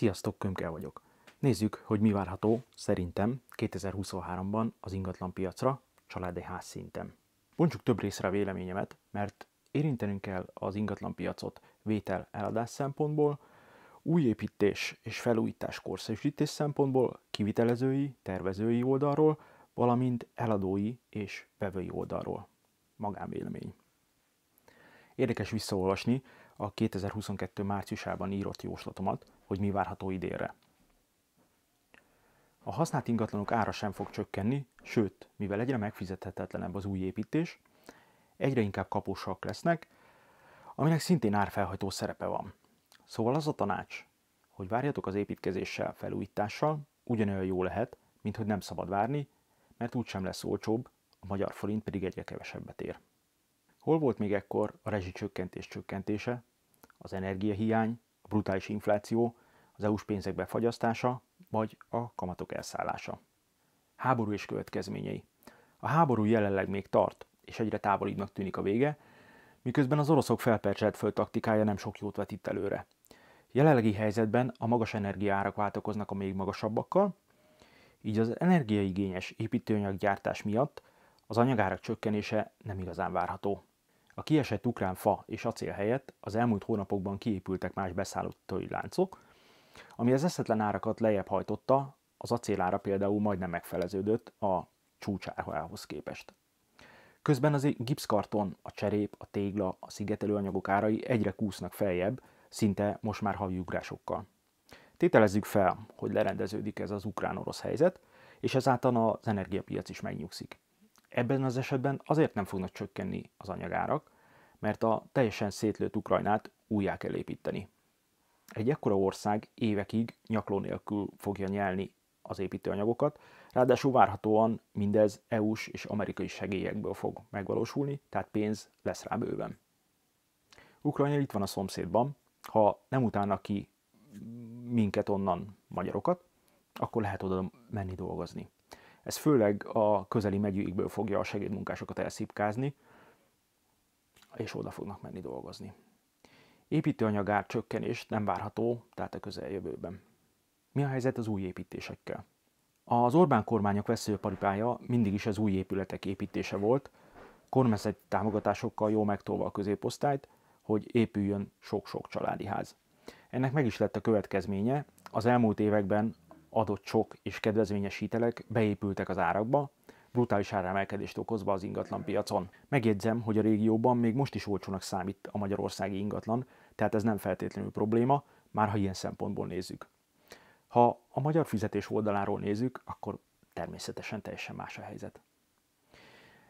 Sziasztok, Kömke vagyok. Nézzük, hogy mi várható szerintem 2023-ban az ingatlan piacra családi ház szinten. Bontsuk több részre a véleményemet, mert érintenünk kell az ingatlan piacot vétel eladás szempontból, újépítés és felújítás korszerűsítés szempontból, kivitelezői, tervezői oldalról, valamint eladói és vevői oldalról. Magánvélemény. Érdekes visszaolvasni, a 2022 márciusában írott jóslatomat, hogy mi várható idénre. A használt ingatlanok ára sem fog csökkenni, sőt, mivel egyre megfizethetetlenebb az új építés, egyre inkább kapósak lesznek, aminek szintén árfelhajtó szerepe van. Szóval az a tanács, hogy várjatok az építkezéssel, felújítással, ugyanolyan jó lehet, mint hogy nem szabad várni, mert úgysem lesz olcsóbb, a magyar forint pedig egyre kevesebbet ér. Hol volt még ekkor a rezsicsökkentés csökkentése, az energiahiány, a brutális infláció, az EU-s pénzek befagyasztása, vagy a kamatok elszállása. Háború és következményei. A háború jelenleg még tart, és egyre távolibbnak tűnik a vége, miközben az oroszok felpercselt föl taktikája nem sok jót vetít előre. Jelenlegi helyzetben a magas energiaárak váltakoznak a még magasabbakkal, így az energiaigényes építőanyaggyártás miatt az anyagárak csökkenése nem igazán várható. A kiesett ukrán fa és acél helyett az elmúlt hónapokban kiépültek más beszállítói láncok, ami az eszetlen árakat lejjebb hajtotta, az acélára például majdnem megfeleződött a csúcsához képest. Közben az gipszkarton, a cserép, a tégla, a szigetelőanyagok árai egyre kúsznak feljebb, szinte most már havi ugrásokkal. Tételezzük fel, hogy lerendeződik ez az ukrán-orosz helyzet, és ezáltal az energiapiac is megnyugszik. Ebben az esetben azért nem fognak csökkenni az anyagárak, mert a teljesen szétlőtt Ukrajnát újjá kell építeni. Egy ekkora ország évekig nyakló nélkül fogja nyelni az építőanyagokat, ráadásul várhatóan mindez EU-s és amerikai segélyekből fog megvalósulni, tehát pénz lesz rá bőven. Ukrajna itt van a szomszédban, ha nem utálnak ki minket onnan magyarokat, akkor lehet oda menni dolgozni. Ez főleg a közeli megyékből fogja a segédmunkásokat elszipkázni, és oda fognak menni dolgozni. Építőanyagár csökkenés nem várható, tehát a közeljövőben. Mi a helyzet az új építésekkel? Az Orbán kormányok veszélyparipája mindig is az új épületek építése volt, kormányzati támogatásokkal jó megtolva a középosztályt, hogy épüljön sok-sok családi ház. Ennek meg is lett a következménye, az elmúlt években adott sok és kedvezményes hitelek beépültek az árakba, brutális áremelkedést okozva az ingatlan piacon. Megjegyzem, hogy a régióban még most is olcsónak számít a magyarországi ingatlan, tehát ez nem feltétlenül probléma, már ha ilyen szempontból nézzük. Ha a magyar fizetés oldaláról nézzük, akkor természetesen teljesen más a helyzet.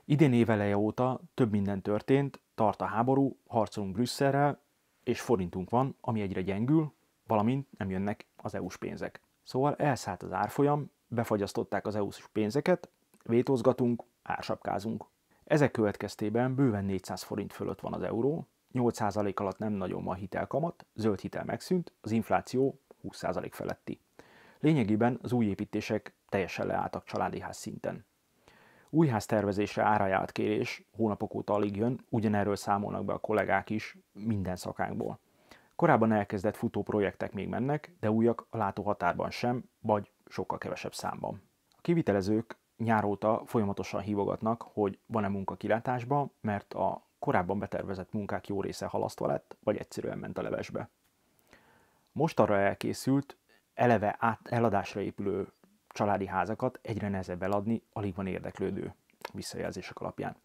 Idén éveleje óta több minden történt, tart a háború, harcolunk Brüsszelrel, és forintunk van, ami egyre gyengül, valamint nem jönnek az EU-s pénzek. Szóval elszállt az árfolyam, befagyasztották az EU-s pénzeket, vétózgatunk, ársapkázunk. Ezek következtében bőven 400 forint fölött van az euró, 8% alatt nem nagyon van hitelkamat, zöld hitel megszűnt, az infláció 20% feletti. Lényegében az új építések teljesen leálltak családi ház szinten. Új ház tervezésre árajált kérés hónapok óta alig jön, ugyanerről számolnak be a kollégák is minden szakánkból. Korábban elkezdett futó projektek még mennek, de újak a látóhatárban sem, vagy sokkal kevesebb számban. A kivitelezők nyáróta folyamatosan hívogatnak, hogy van-e munka kilátásba, mert a korábban betervezett munkák jó része halasztva lett, vagy egyszerűen ment a levesbe. Most arra elkészült, eleve át eladásra épülő családi házakat egyre nehezebb eladni, alig van érdeklődő visszajelzések alapján.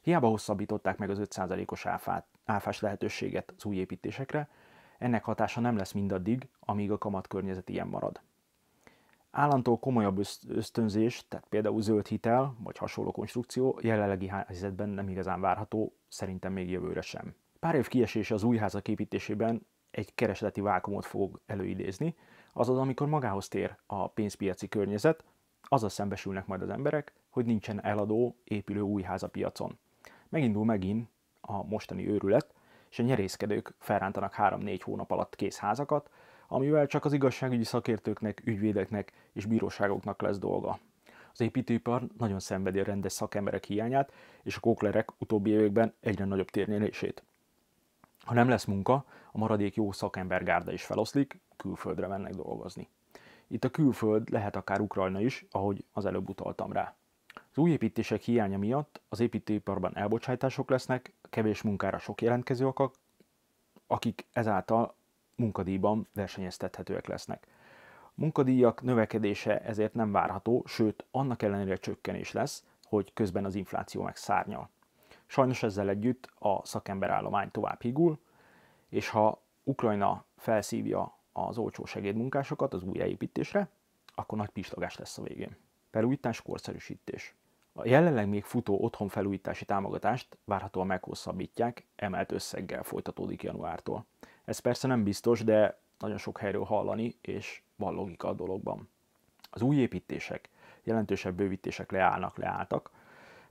Hiába hosszabbították meg az 5%-os áfát, áfás lehetőséget az új építésekre, ennek hatása nem lesz mindaddig, amíg a kamatkörnyezet ilyen marad. Államtól komolyabb ösztönzés, tehát például zöld hitel vagy hasonló konstrukció jelenlegi helyzetben nem igazán várható, szerintem még jövőre sem. Pár év kiesése az új házak építésében egy keresleti vákumot fog előidézni, azaz amikor magához tér a pénzpiaci környezet, azaz szembesülnek majd az emberek, hogy nincsen eladó, épülő új ház a piacon. Megindul megint a mostani őrület, és a nyerészkedők felrántanak 3-4 hónap alatt kész házakat, amivel csak az igazságügyi szakértőknek, ügyvédeknek és bíróságoknak lesz dolga. Az építőipar nagyon szenvedi a rendes szakemberek hiányát és a kóklerek utóbbi években egyre nagyobb térnyerését. Ha nem lesz munka, a maradék jó szakembergárda is feloszlik, külföldre mennek dolgozni. Itt a külföld lehet akár Ukrajna is, ahogy az előbb utaltam rá. Az új építések hiánya miatt az építőiparban elbocsátások lesznek, kevés munkára sok jelentkező, akik ezáltal munkadíjban versenyeztethetőek lesznek. A munkadíjak növekedése ezért nem várható, sőt, annak ellenére csökkenés lesz, hogy közben az infláció megszárnyal. Sajnos ezzel együtt a szakemberállomány tovább higul, és ha Ukrajna felszívja az olcsó segédmunkásokat az új építésre, akkor nagy pislogás lesz a végén. Felújítás, korszerűsítés. A jelenleg még futó otthonfelújítási támogatást várhatóan meghosszabbítják, emelt összeggel folytatódik januártól. Ez persze nem biztos, de nagyon sok helyről hallani, és van logika a dologban. Az új építések, jelentősebb bővítések leállnak, leálltak,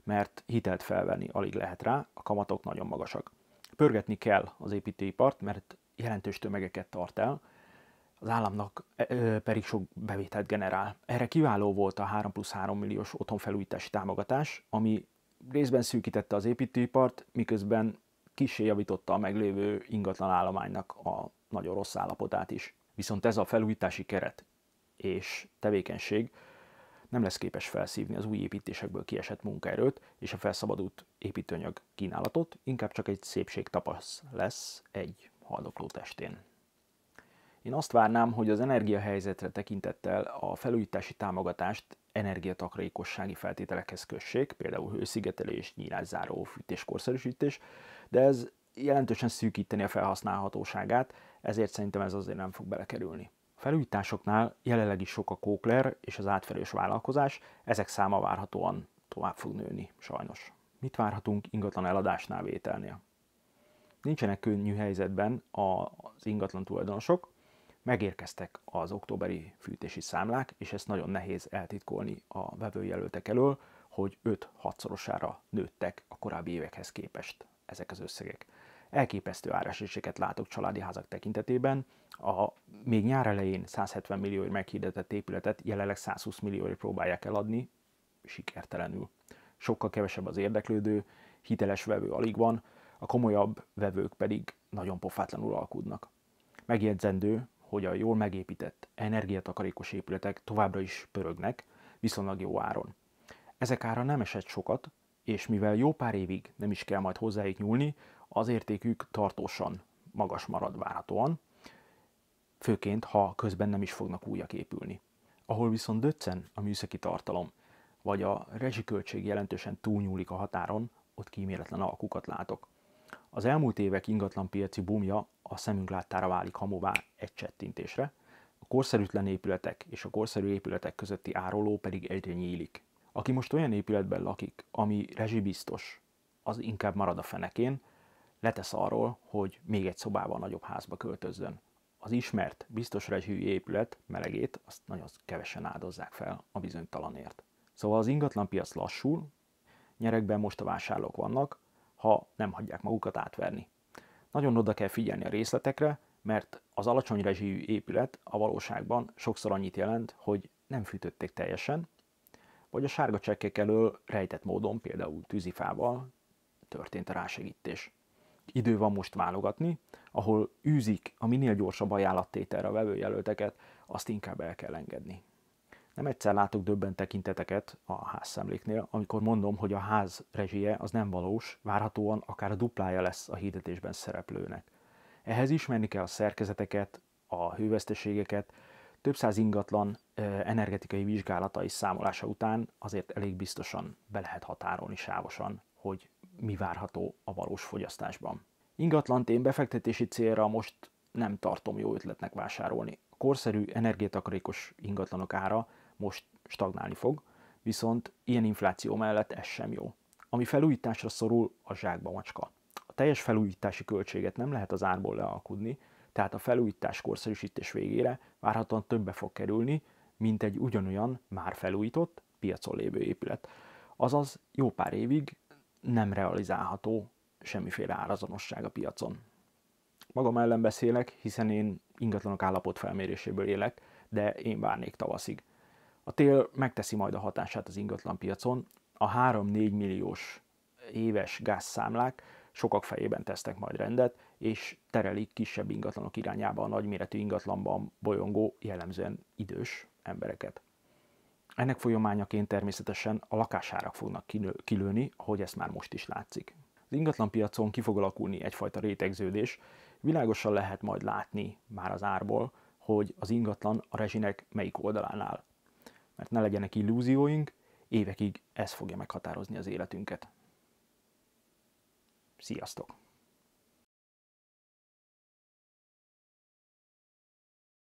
mert hitelt felvenni alig lehet rá, a kamatok nagyon magasak. Pörgetni kell az építőipart, mert jelentős tömegeket tart el, az államnak e, pedig sok bevételt generál. Erre kiváló volt a 3 plusz 3 milliós otthonfelújítási támogatás, ami részben szűkítette az építőipart, miközben kisé javította a meglévő ingatlan állománynak a nagyon rossz állapotát is. Viszont ez a felújítási keret és tevékenység nem lesz képes felszívni az új építésekből kiesett munkaerőt és a felszabadult építőanyag kínálatot, inkább csak egy szépség szépségtapasz lesz egy haldokló testén. Én azt várnám, hogy az energiahelyzetre tekintettel a felújítási támogatást energiatakarékossági feltételekhez kössék, például hőszigetelés, nyílászáró, fűtés, korszerűsítés, de ez jelentősen szűkíteni a felhasználhatóságát, ezért szerintem ez azért nem fog belekerülni. A felújításoknál jelenleg is sok a kókler és az átfelős vállalkozás, ezek száma várhatóan tovább fog nőni, sajnos. Mit várhatunk ingatlan eladásnál vételnél? Nincsenek könnyű helyzetben az ingatlan tulajdonosok, Megérkeztek az októberi fűtési számlák, és ezt nagyon nehéz eltitkolni a vevőjelöltek elől, hogy 5-6-szorosára nőttek a korábbi évekhez képest ezek az összegek. Elképesztő áraséseket látok családi házak tekintetében. A még nyár elején 170 millióért meghirdetett épületet jelenleg 120 millióért próbálják eladni, sikertelenül. Sokkal kevesebb az érdeklődő, hiteles vevő alig van, a komolyabb vevők pedig nagyon pofátlanul alkudnak. Megjegyzendő, hogy a jól megépített, energiatakarékos épületek továbbra is pörögnek, viszonylag jó áron. Ezek ára nem esett sokat, és mivel jó pár évig nem is kell majd hozzájuk nyúlni, az értékük tartósan magas marad várhatóan, főként, ha közben nem is fognak újak épülni. Ahol viszont döccen a műszaki tartalom, vagy a rezsiköltség jelentősen túlnyúlik a határon, ott kíméletlen alkukat látok. Az elmúlt évek ingatlanpiaci bumja a szemünk láttára válik hamuvá egy csettintésre, a korszerűtlen épületek és a korszerű épületek közötti ároló pedig egyre nyílik. Aki most olyan épületben lakik, ami rezsibiztos, az inkább marad a fenekén, letesz arról, hogy még egy szobával nagyobb házba költözzön. Az ismert, biztos rezsű épület melegét azt nagyon kevesen áldozzák fel a bizonytalanért. Szóval az ingatlanpiac lassul, nyerekben most a vásárlók vannak, ha nem hagyják magukat átverni. Nagyon oda kell figyelni a részletekre, mert az alacsony rezsijű épület a valóságban sokszor annyit jelent, hogy nem fűtötték teljesen, vagy a sárga csekkek elől rejtett módon, például tűzifával történt a rásegítés. Idő van most válogatni, ahol űzik a minél gyorsabb ajánlattételre a vevőjelölteket, azt inkább el kell engedni. Nem egyszer látok döbben tekinteteket a házszemléknél, amikor mondom, hogy a ház rezsie az nem valós, várhatóan akár a duplája lesz a hirdetésben szereplőnek. Ehhez ismerni kell a szerkezeteket, a hőveszteségeket, több száz ingatlan energetikai vizsgálata és számolása után azért elég biztosan be lehet határolni sávosan, hogy mi várható a valós fogyasztásban. Ingatlant én befektetési célra most nem tartom jó ötletnek vásárolni. A korszerű energiatakarékos ingatlanok ára most stagnálni fog, viszont ilyen infláció mellett ez sem jó. Ami felújításra szorul, a zsákba macska. A teljes felújítási költséget nem lehet az árból lealkudni, tehát a felújítás korszerűsítés végére várhatóan többe fog kerülni, mint egy ugyanolyan már felújított, piacon lévő épület. Azaz jó pár évig nem realizálható semmiféle árazonosság a piacon. Magam ellen beszélek, hiszen én ingatlanok felméréséből élek, de én várnék tavaszig. A tél megteszi majd a hatását az ingatlanpiacon, a 3-4 milliós éves gázszámlák sokak fejében tesznek majd rendet, és terelik kisebb ingatlanok irányába a nagyméretű ingatlanban bolyongó, jellemzően idős embereket. Ennek folyamányaként természetesen a lakásárak fognak kilőni, ahogy ezt már most is látszik. Az ingatlanpiacon ki fog alakulni egyfajta rétegződés, világosan lehet majd látni már az árból, hogy az ingatlan a rezsinek melyik oldalán áll mert ne legyenek illúzióink, évekig ez fogja meghatározni az életünket. Sziasztok!